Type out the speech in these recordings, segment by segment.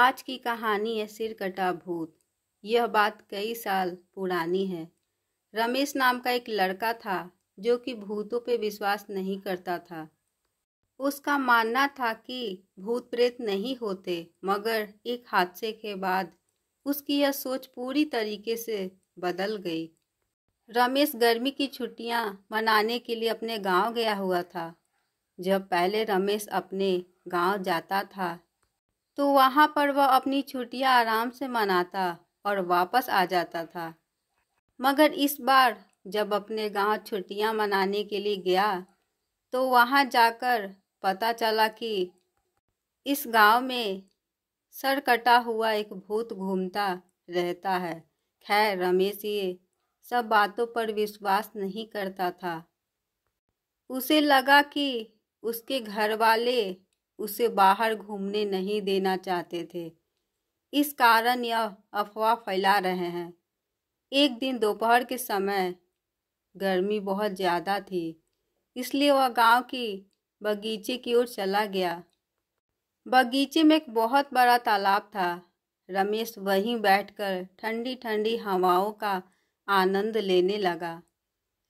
आज की कहानी है सिर कटा भूत यह बात कई साल पुरानी है रमेश नाम का एक लड़का था जो कि भूतों पे विश्वास नहीं करता था उसका मानना था कि भूत प्रेत नहीं होते मगर एक हादसे के बाद उसकी यह सोच पूरी तरीके से बदल गई रमेश गर्मी की छुट्टियां मनाने के लिए अपने गांव गया हुआ था जब पहले रमेश अपने गांव जाता था तो वहाँ पर वह अपनी छुट्टियाँ आराम से मनाता और वापस आ जाता था मगर इस बार जब अपने गांव छुट्टियाँ मनाने के लिए गया तो वहाँ जाकर पता चला कि इस गांव में सर कटा हुआ एक भूत घूमता रहता है खैर रमेश ये सब बातों पर विश्वास नहीं करता था उसे लगा कि उसके घर वाले उसे बाहर घूमने नहीं देना चाहते थे इस कारण यह अफवाह फैला रहे हैं एक दिन दोपहर के समय गर्मी बहुत ज़्यादा थी इसलिए वह गांव की बगीचे की ओर चला गया बगीचे में एक बहुत बड़ा तालाब था रमेश वहीं बैठकर ठंडी ठंडी हवाओं का आनंद लेने लगा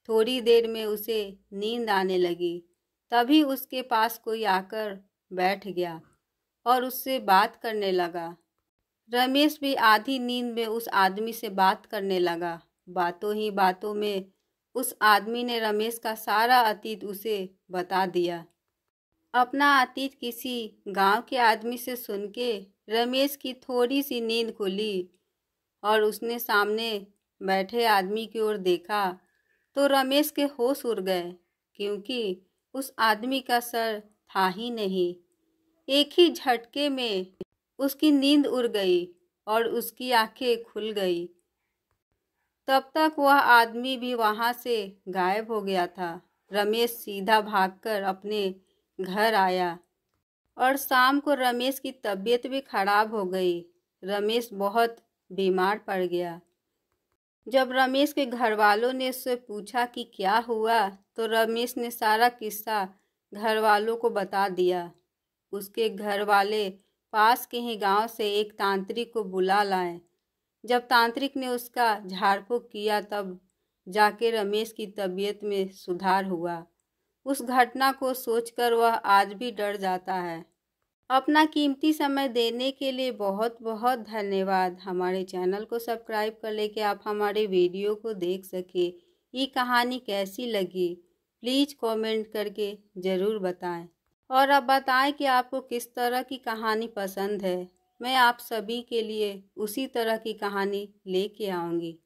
थोड़ी देर में उसे नींद आने लगी तभी उसके पास कोई आकर बैठ गया और उससे बात करने लगा रमेश भी आधी नींद में उस आदमी से बात करने लगा बातों ही बातों में उस आदमी ने रमेश का सारा अतीत उसे बता दिया अपना अतीत किसी गांव के आदमी से सुन के रमेश की थोड़ी सी नींद खुली और उसने सामने बैठे आदमी की ओर देखा तो रमेश के होश उड़ गए क्योंकि उस आदमी का सर था ही नहीं एक ही झटके में उसकी नींद उड़ गई और उसकी आंखें खुल गई तब तक वह आदमी भी वहाँ से गायब हो गया था रमेश सीधा भागकर अपने घर आया और शाम को रमेश की तबीयत भी खराब हो गई रमेश बहुत बीमार पड़ गया जब रमेश के घर वालों ने उससे पूछा कि क्या हुआ तो रमेश ने सारा किस्सा घर वालों को बता दिया उसके घर वाले पास के ही गांव से एक तांत्रिक को बुला लाए जब तांत्रिक ने उसका झाड़फूक किया तब जाके रमेश की तबीयत में सुधार हुआ उस घटना को सोचकर वह आज भी डर जाता है अपना कीमती समय देने के लिए बहुत बहुत धन्यवाद हमारे चैनल को सब्सक्राइब कर लेके आप हमारे वीडियो को देख सके ये कहानी कैसी लगी प्लीज़ कमेंट करके ज़रूर बताएं और अब बताएं कि आपको किस तरह की कहानी पसंद है मैं आप सभी के लिए उसी तरह की कहानी लेके आऊँगी